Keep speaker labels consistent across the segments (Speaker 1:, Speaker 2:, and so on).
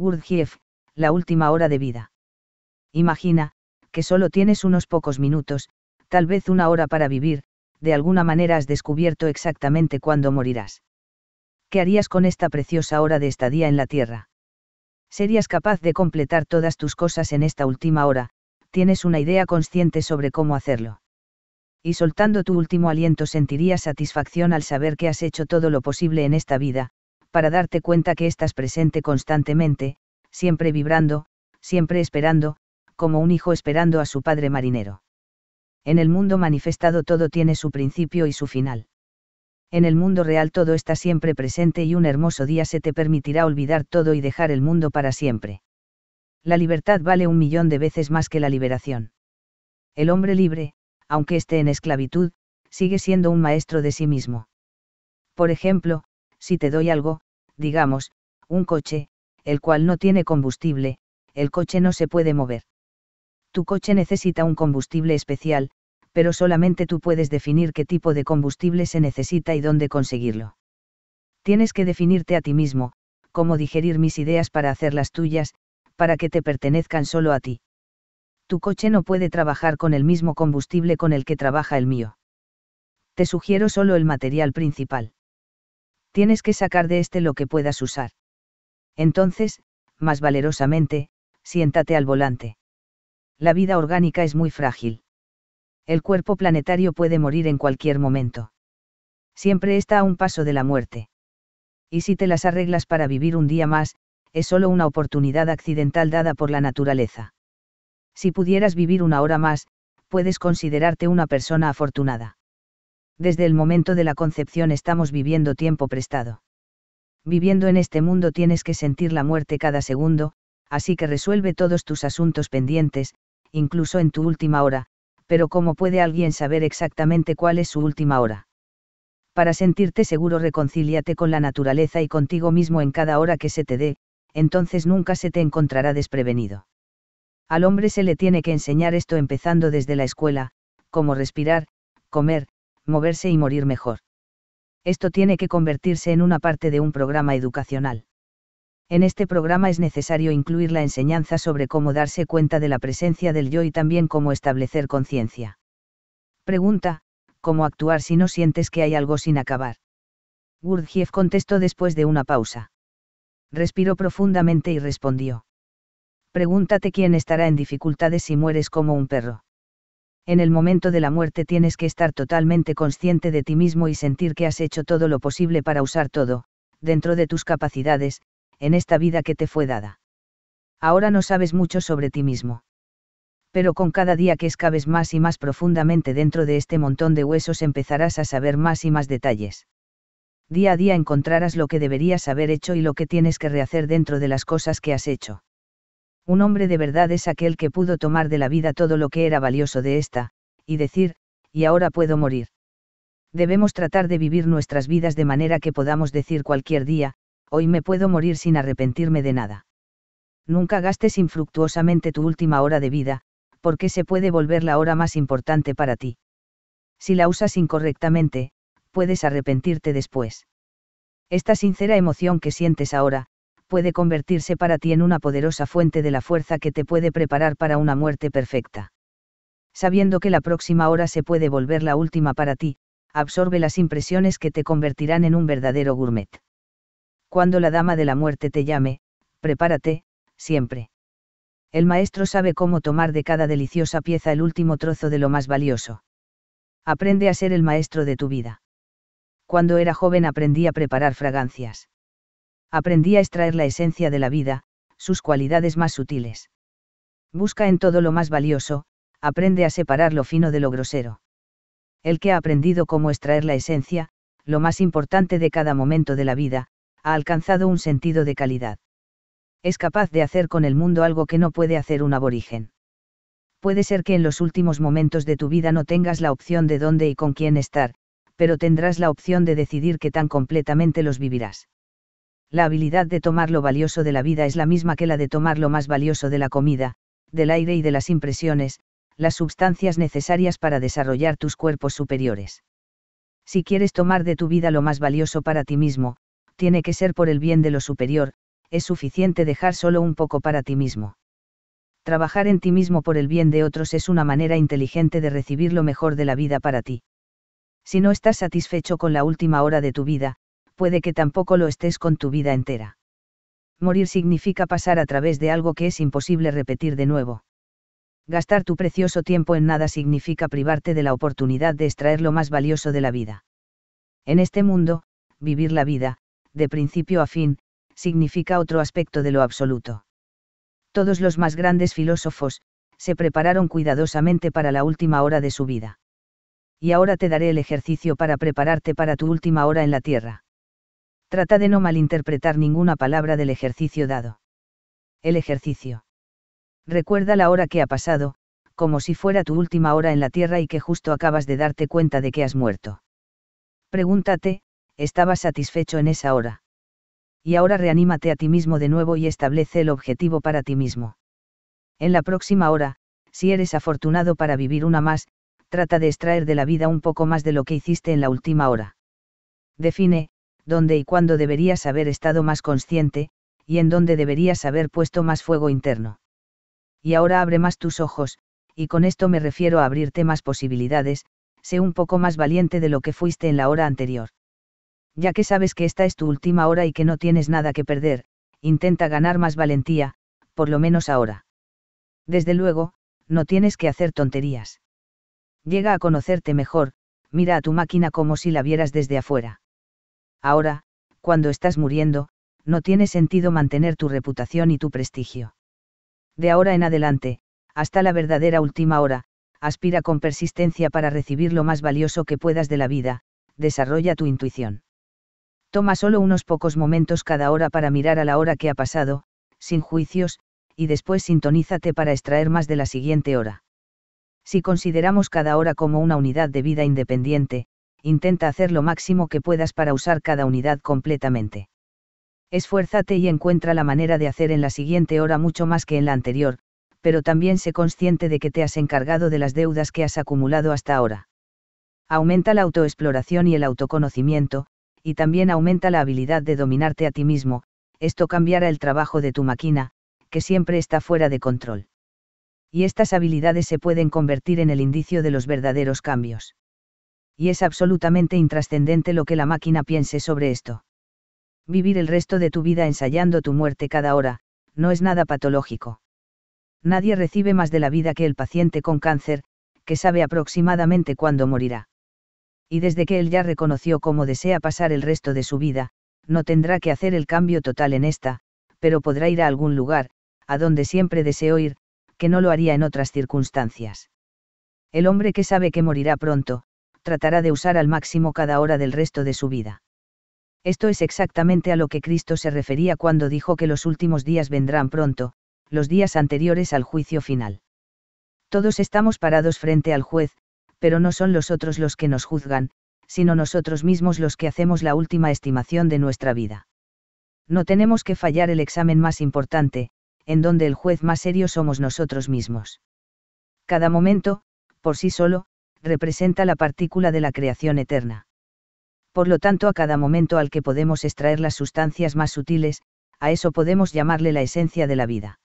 Speaker 1: Gurdjieff, la última hora de vida. Imagina, que solo tienes unos pocos minutos, tal vez una hora para vivir, de alguna manera has descubierto exactamente cuándo morirás. ¿Qué harías con esta preciosa hora de estadía en la Tierra? ¿Serías capaz de completar todas tus cosas en esta última hora? Tienes una idea consciente sobre cómo hacerlo. Y soltando tu último aliento sentirías satisfacción al saber que has hecho todo lo posible en esta vida, para darte cuenta que estás presente constantemente, siempre vibrando, siempre esperando, como un hijo esperando a su padre marinero. En el mundo manifestado todo tiene su principio y su final. En el mundo real todo está siempre presente y un hermoso día se te permitirá olvidar todo y dejar el mundo para siempre. La libertad vale un millón de veces más que la liberación. El hombre libre, aunque esté en esclavitud, sigue siendo un maestro de sí mismo. Por ejemplo, si te doy algo, digamos, un coche, el cual no tiene combustible, el coche no se puede mover. Tu coche necesita un combustible especial, pero solamente tú puedes definir qué tipo de combustible se necesita y dónde conseguirlo. Tienes que definirte a ti mismo, cómo digerir mis ideas para hacer las tuyas, para que te pertenezcan solo a ti. Tu coche no puede trabajar con el mismo combustible con el que trabaja el mío. Te sugiero solo el material principal tienes que sacar de este lo que puedas usar. Entonces, más valerosamente, siéntate al volante. La vida orgánica es muy frágil. El cuerpo planetario puede morir en cualquier momento. Siempre está a un paso de la muerte. Y si te las arreglas para vivir un día más, es solo una oportunidad accidental dada por la naturaleza. Si pudieras vivir una hora más, puedes considerarte una persona afortunada desde el momento de la concepción estamos viviendo tiempo prestado. Viviendo en este mundo tienes que sentir la muerte cada segundo, así que resuelve todos tus asuntos pendientes, incluso en tu última hora, pero ¿cómo puede alguien saber exactamente cuál es su última hora? Para sentirte seguro reconcíliate con la naturaleza y contigo mismo en cada hora que se te dé, entonces nunca se te encontrará desprevenido. Al hombre se le tiene que enseñar esto empezando desde la escuela, como respirar, comer, moverse y morir mejor. Esto tiene que convertirse en una parte de un programa educacional. En este programa es necesario incluir la enseñanza sobre cómo darse cuenta de la presencia del yo y también cómo establecer conciencia. Pregunta, ¿cómo actuar si no sientes que hay algo sin acabar? Gurdjieff contestó después de una pausa. Respiró profundamente y respondió. Pregúntate quién estará en dificultades si mueres como un perro en el momento de la muerte tienes que estar totalmente consciente de ti mismo y sentir que has hecho todo lo posible para usar todo, dentro de tus capacidades, en esta vida que te fue dada. Ahora no sabes mucho sobre ti mismo. Pero con cada día que escabes más y más profundamente dentro de este montón de huesos empezarás a saber más y más detalles. Día a día encontrarás lo que deberías haber hecho y lo que tienes que rehacer dentro de las cosas que has hecho. Un hombre de verdad es aquel que pudo tomar de la vida todo lo que era valioso de ésta, y decir, y ahora puedo morir. Debemos tratar de vivir nuestras vidas de manera que podamos decir cualquier día, hoy me puedo morir sin arrepentirme de nada. Nunca gastes infructuosamente tu última hora de vida, porque se puede volver la hora más importante para ti. Si la usas incorrectamente, puedes arrepentirte después. Esta sincera emoción que sientes ahora, puede convertirse para ti en una poderosa fuente de la fuerza que te puede preparar para una muerte perfecta. Sabiendo que la próxima hora se puede volver la última para ti, absorbe las impresiones que te convertirán en un verdadero gourmet. Cuando la dama de la muerte te llame, prepárate, siempre. El maestro sabe cómo tomar de cada deliciosa pieza el último trozo de lo más valioso. Aprende a ser el maestro de tu vida. Cuando era joven aprendí a preparar fragancias aprendí a extraer la esencia de la vida, sus cualidades más sutiles. Busca en todo lo más valioso, aprende a separar lo fino de lo grosero. El que ha aprendido cómo extraer la esencia, lo más importante de cada momento de la vida, ha alcanzado un sentido de calidad. Es capaz de hacer con el mundo algo que no puede hacer un aborigen. Puede ser que en los últimos momentos de tu vida no tengas la opción de dónde y con quién estar, pero tendrás la opción de decidir qué tan completamente los vivirás la habilidad de tomar lo valioso de la vida es la misma que la de tomar lo más valioso de la comida, del aire y de las impresiones, las sustancias necesarias para desarrollar tus cuerpos superiores. Si quieres tomar de tu vida lo más valioso para ti mismo, tiene que ser por el bien de lo superior, es suficiente dejar solo un poco para ti mismo. Trabajar en ti mismo por el bien de otros es una manera inteligente de recibir lo mejor de la vida para ti. Si no estás satisfecho con la última hora de tu vida, puede que tampoco lo estés con tu vida entera. Morir significa pasar a través de algo que es imposible repetir de nuevo. Gastar tu precioso tiempo en nada significa privarte de la oportunidad de extraer lo más valioso de la vida. En este mundo, vivir la vida, de principio a fin, significa otro aspecto de lo absoluto. Todos los más grandes filósofos, se prepararon cuidadosamente para la última hora de su vida. Y ahora te daré el ejercicio para prepararte para tu última hora en la Tierra. Trata de no malinterpretar ninguna palabra del ejercicio dado. El ejercicio. Recuerda la hora que ha pasado, como si fuera tu última hora en la Tierra y que justo acabas de darte cuenta de que has muerto. Pregúntate, ¿estabas satisfecho en esa hora? Y ahora reanímate a ti mismo de nuevo y establece el objetivo para ti mismo. En la próxima hora, si eres afortunado para vivir una más, trata de extraer de la vida un poco más de lo que hiciste en la última hora. Define, dónde y cuándo deberías haber estado más consciente, y en dónde deberías haber puesto más fuego interno. Y ahora abre más tus ojos, y con esto me refiero a abrirte más posibilidades, sé un poco más valiente de lo que fuiste en la hora anterior. Ya que sabes que esta es tu última hora y que no tienes nada que perder, intenta ganar más valentía, por lo menos ahora. Desde luego, no tienes que hacer tonterías. Llega a conocerte mejor, mira a tu máquina como si la vieras desde afuera. Ahora, cuando estás muriendo, no tiene sentido mantener tu reputación y tu prestigio. De ahora en adelante, hasta la verdadera última hora, aspira con persistencia para recibir lo más valioso que puedas de la vida, desarrolla tu intuición. Toma solo unos pocos momentos cada hora para mirar a la hora que ha pasado, sin juicios, y después sintonízate para extraer más de la siguiente hora. Si consideramos cada hora como una unidad de vida independiente, intenta hacer lo máximo que puedas para usar cada unidad completamente. Esfuérzate y encuentra la manera de hacer en la siguiente hora mucho más que en la anterior, pero también sé consciente de que te has encargado de las deudas que has acumulado hasta ahora. Aumenta la autoexploración y el autoconocimiento, y también aumenta la habilidad de dominarte a ti mismo, esto cambiará el trabajo de tu máquina, que siempre está fuera de control. Y estas habilidades se pueden convertir en el indicio de los verdaderos cambios y es absolutamente intrascendente lo que la máquina piense sobre esto. Vivir el resto de tu vida ensayando tu muerte cada hora, no es nada patológico. Nadie recibe más de la vida que el paciente con cáncer, que sabe aproximadamente cuándo morirá. Y desde que él ya reconoció cómo desea pasar el resto de su vida, no tendrá que hacer el cambio total en esta, pero podrá ir a algún lugar, a donde siempre deseo ir, que no lo haría en otras circunstancias. El hombre que sabe que morirá pronto, tratará de usar al máximo cada hora del resto de su vida. Esto es exactamente a lo que Cristo se refería cuando dijo que los últimos días vendrán pronto, los días anteriores al juicio final. Todos estamos parados frente al juez, pero no son los otros los que nos juzgan, sino nosotros mismos los que hacemos la última estimación de nuestra vida. No tenemos que fallar el examen más importante, en donde el juez más serio somos nosotros mismos. Cada momento, por sí solo, representa la partícula de la creación eterna. Por lo tanto, a cada momento al que podemos extraer las sustancias más sutiles, a eso podemos llamarle la esencia de la vida.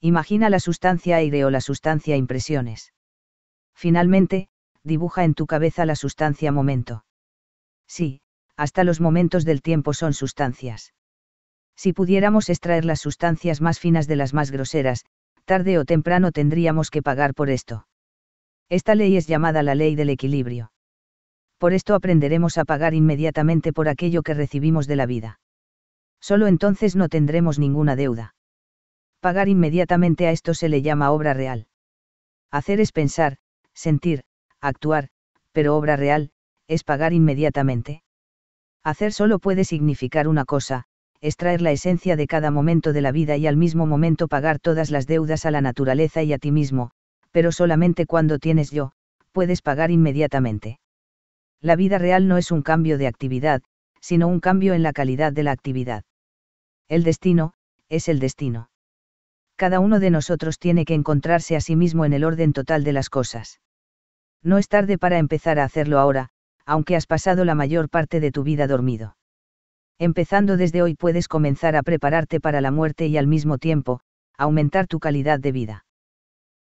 Speaker 1: Imagina la sustancia aire o la sustancia impresiones. Finalmente, dibuja en tu cabeza la sustancia momento. Sí, hasta los momentos del tiempo son sustancias. Si pudiéramos extraer las sustancias más finas de las más groseras, tarde o temprano tendríamos que pagar por esto. Esta ley es llamada la ley del equilibrio. Por esto aprenderemos a pagar inmediatamente por aquello que recibimos de la vida. Solo entonces no tendremos ninguna deuda. Pagar inmediatamente a esto se le llama obra real. Hacer es pensar, sentir, actuar, pero obra real, es pagar inmediatamente. Hacer solo puede significar una cosa, extraer la esencia de cada momento de la vida y al mismo momento pagar todas las deudas a la naturaleza y a ti mismo, pero solamente cuando tienes yo, puedes pagar inmediatamente. La vida real no es un cambio de actividad, sino un cambio en la calidad de la actividad. El destino, es el destino. Cada uno de nosotros tiene que encontrarse a sí mismo en el orden total de las cosas. No es tarde para empezar a hacerlo ahora, aunque has pasado la mayor parte de tu vida dormido. Empezando desde hoy puedes comenzar a prepararte para la muerte y al mismo tiempo, aumentar tu calidad de vida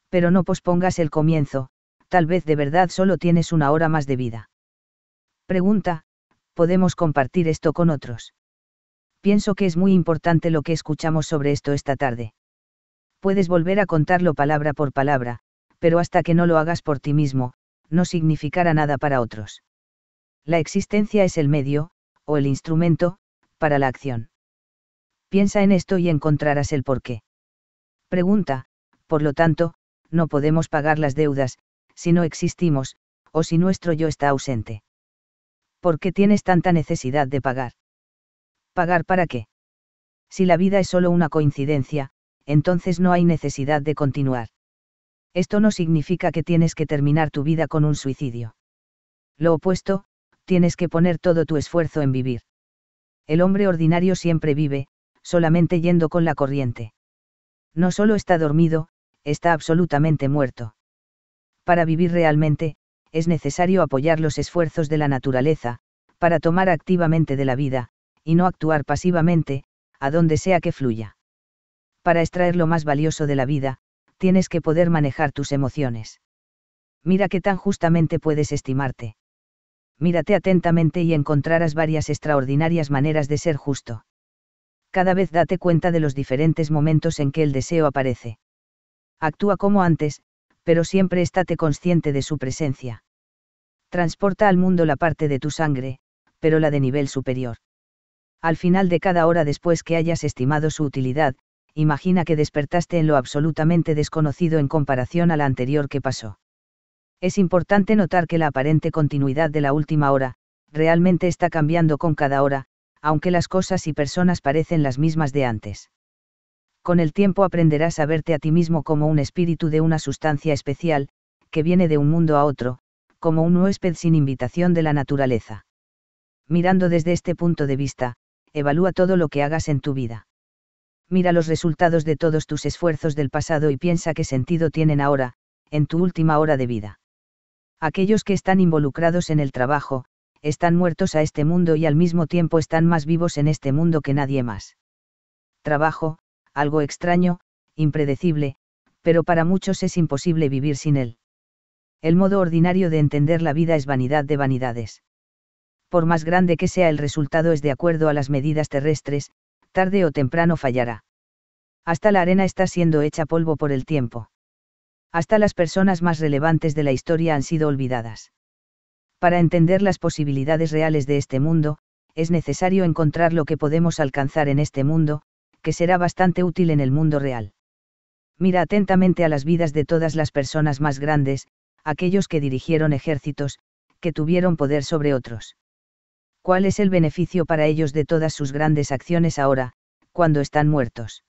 Speaker 1: pero no pospongas el comienzo, tal vez de verdad solo tienes una hora más de vida. Pregunta, ¿podemos compartir esto con otros? Pienso que es muy importante lo que escuchamos sobre esto esta tarde. Puedes volver a contarlo palabra por palabra, pero hasta que no lo hagas por ti mismo, no significará nada para otros. La existencia es el medio, o el instrumento, para la acción. Piensa en esto y encontrarás el porqué. Pregunta, por lo tanto, no podemos pagar las deudas, si no existimos, o si nuestro yo está ausente. ¿Por qué tienes tanta necesidad de pagar? ¿Pagar para qué? Si la vida es solo una coincidencia, entonces no hay necesidad de continuar. Esto no significa que tienes que terminar tu vida con un suicidio. Lo opuesto, tienes que poner todo tu esfuerzo en vivir. El hombre ordinario siempre vive, solamente yendo con la corriente. No solo está dormido, está absolutamente muerto. Para vivir realmente, es necesario apoyar los esfuerzos de la naturaleza, para tomar activamente de la vida, y no actuar pasivamente, a donde sea que fluya. Para extraer lo más valioso de la vida, tienes que poder manejar tus emociones. Mira qué tan justamente puedes estimarte. Mírate atentamente y encontrarás varias extraordinarias maneras de ser justo. Cada vez date cuenta de los diferentes momentos en que el deseo aparece actúa como antes, pero siempre estate consciente de su presencia. Transporta al mundo la parte de tu sangre, pero la de nivel superior. Al final de cada hora después que hayas estimado su utilidad, imagina que despertaste en lo absolutamente desconocido en comparación a la anterior que pasó. Es importante notar que la aparente continuidad de la última hora, realmente está cambiando con cada hora, aunque las cosas y personas parecen las mismas de antes con el tiempo aprenderás a verte a ti mismo como un espíritu de una sustancia especial, que viene de un mundo a otro, como un huésped sin invitación de la naturaleza. Mirando desde este punto de vista, evalúa todo lo que hagas en tu vida. Mira los resultados de todos tus esfuerzos del pasado y piensa qué sentido tienen ahora, en tu última hora de vida. Aquellos que están involucrados en el trabajo, están muertos a este mundo y al mismo tiempo están más vivos en este mundo que nadie más. Trabajo, algo extraño, impredecible, pero para muchos es imposible vivir sin él. El modo ordinario de entender la vida es vanidad de vanidades. Por más grande que sea el resultado es de acuerdo a las medidas terrestres, tarde o temprano fallará. Hasta la arena está siendo hecha polvo por el tiempo. Hasta las personas más relevantes de la historia han sido olvidadas. Para entender las posibilidades reales de este mundo, es necesario encontrar lo que podemos alcanzar en este mundo, que será bastante útil en el mundo real. Mira atentamente a las vidas de todas las personas más grandes, aquellos que dirigieron ejércitos, que tuvieron poder sobre otros. ¿Cuál es el beneficio para ellos de todas sus grandes acciones ahora, cuando están muertos?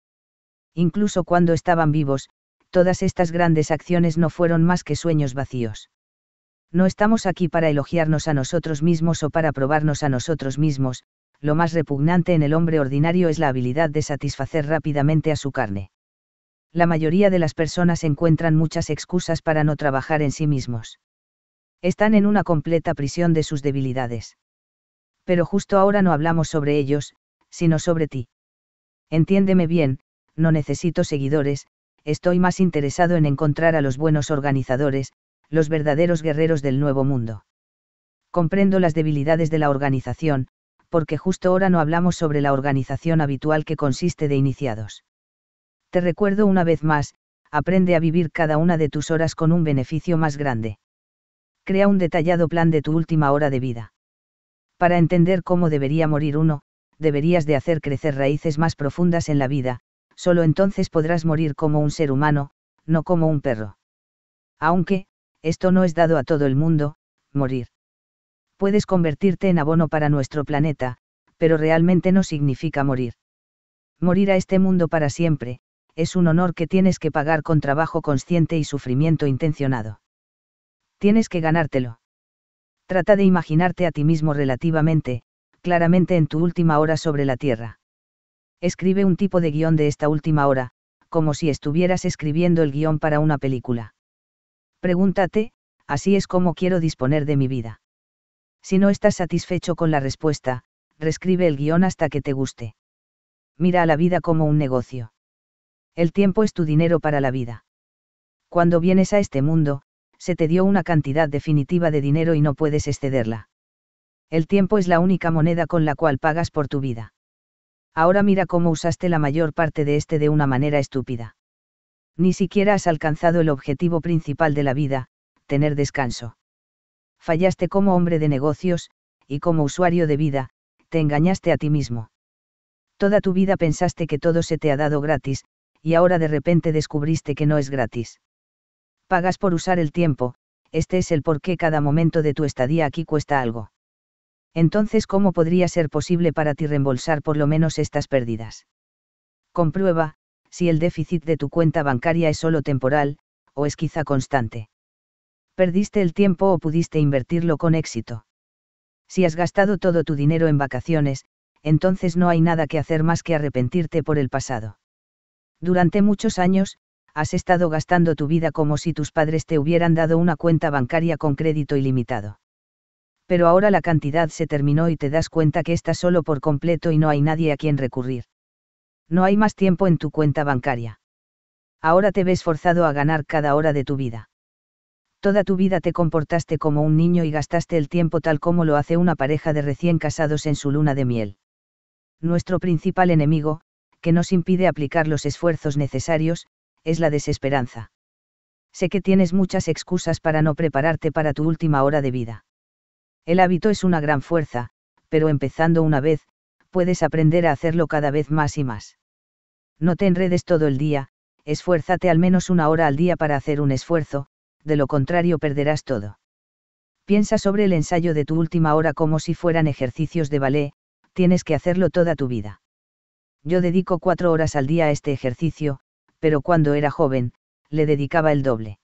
Speaker 1: Incluso cuando estaban vivos, todas estas grandes acciones no fueron más que sueños vacíos. No estamos aquí para elogiarnos a nosotros mismos o para probarnos a nosotros mismos, lo más repugnante en el hombre ordinario es la habilidad de satisfacer rápidamente a su carne. La mayoría de las personas encuentran muchas excusas para no trabajar en sí mismos. Están en una completa prisión de sus debilidades. Pero justo ahora no hablamos sobre ellos, sino sobre ti. Entiéndeme bien, no necesito seguidores, estoy más interesado en encontrar a los buenos organizadores, los verdaderos guerreros del nuevo mundo. Comprendo las debilidades de la organización, porque justo ahora no hablamos sobre la organización habitual que consiste de iniciados. Te recuerdo una vez más, aprende a vivir cada una de tus horas con un beneficio más grande. Crea un detallado plan de tu última hora de vida. Para entender cómo debería morir uno, deberías de hacer crecer raíces más profundas en la vida, solo entonces podrás morir como un ser humano, no como un perro. Aunque, esto no es dado a todo el mundo, morir puedes convertirte en abono para nuestro planeta, pero realmente no significa morir. Morir a este mundo para siempre, es un honor que tienes que pagar con trabajo consciente y sufrimiento intencionado. Tienes que ganártelo. Trata de imaginarte a ti mismo relativamente, claramente en tu última hora sobre la Tierra. Escribe un tipo de guión de esta última hora, como si estuvieras escribiendo el guión para una película. Pregúntate, así es como quiero disponer de mi vida. Si no estás satisfecho con la respuesta, reescribe el guión hasta que te guste. Mira a la vida como un negocio. El tiempo es tu dinero para la vida. Cuando vienes a este mundo, se te dio una cantidad definitiva de dinero y no puedes excederla. El tiempo es la única moneda con la cual pagas por tu vida. Ahora mira cómo usaste la mayor parte de este de una manera estúpida. Ni siquiera has alcanzado el objetivo principal de la vida, tener descanso fallaste como hombre de negocios, y como usuario de vida, te engañaste a ti mismo. Toda tu vida pensaste que todo se te ha dado gratis, y ahora de repente descubriste que no es gratis. Pagas por usar el tiempo, este es el por qué cada momento de tu estadía aquí cuesta algo. Entonces, ¿cómo podría ser posible para ti reembolsar por lo menos estas pérdidas? Comprueba, si el déficit de tu cuenta bancaria es solo temporal, o es quizá constante perdiste el tiempo o pudiste invertirlo con éxito. Si has gastado todo tu dinero en vacaciones, entonces no hay nada que hacer más que arrepentirte por el pasado. Durante muchos años, has estado gastando tu vida como si tus padres te hubieran dado una cuenta bancaria con crédito ilimitado. Pero ahora la cantidad se terminó y te das cuenta que estás solo por completo y no hay nadie a quien recurrir. No hay más tiempo en tu cuenta bancaria. Ahora te ves forzado a ganar cada hora de tu vida toda tu vida te comportaste como un niño y gastaste el tiempo tal como lo hace una pareja de recién casados en su luna de miel. Nuestro principal enemigo, que nos impide aplicar los esfuerzos necesarios, es la desesperanza. Sé que tienes muchas excusas para no prepararte para tu última hora de vida. El hábito es una gran fuerza, pero empezando una vez, puedes aprender a hacerlo cada vez más y más. No te enredes todo el día, esfuérzate al menos una hora al día para hacer un esfuerzo, de lo contrario perderás todo. Piensa sobre el ensayo de tu última hora como si fueran ejercicios de ballet, tienes que hacerlo toda tu vida. Yo dedico cuatro horas al día a este ejercicio, pero cuando era joven, le dedicaba el doble.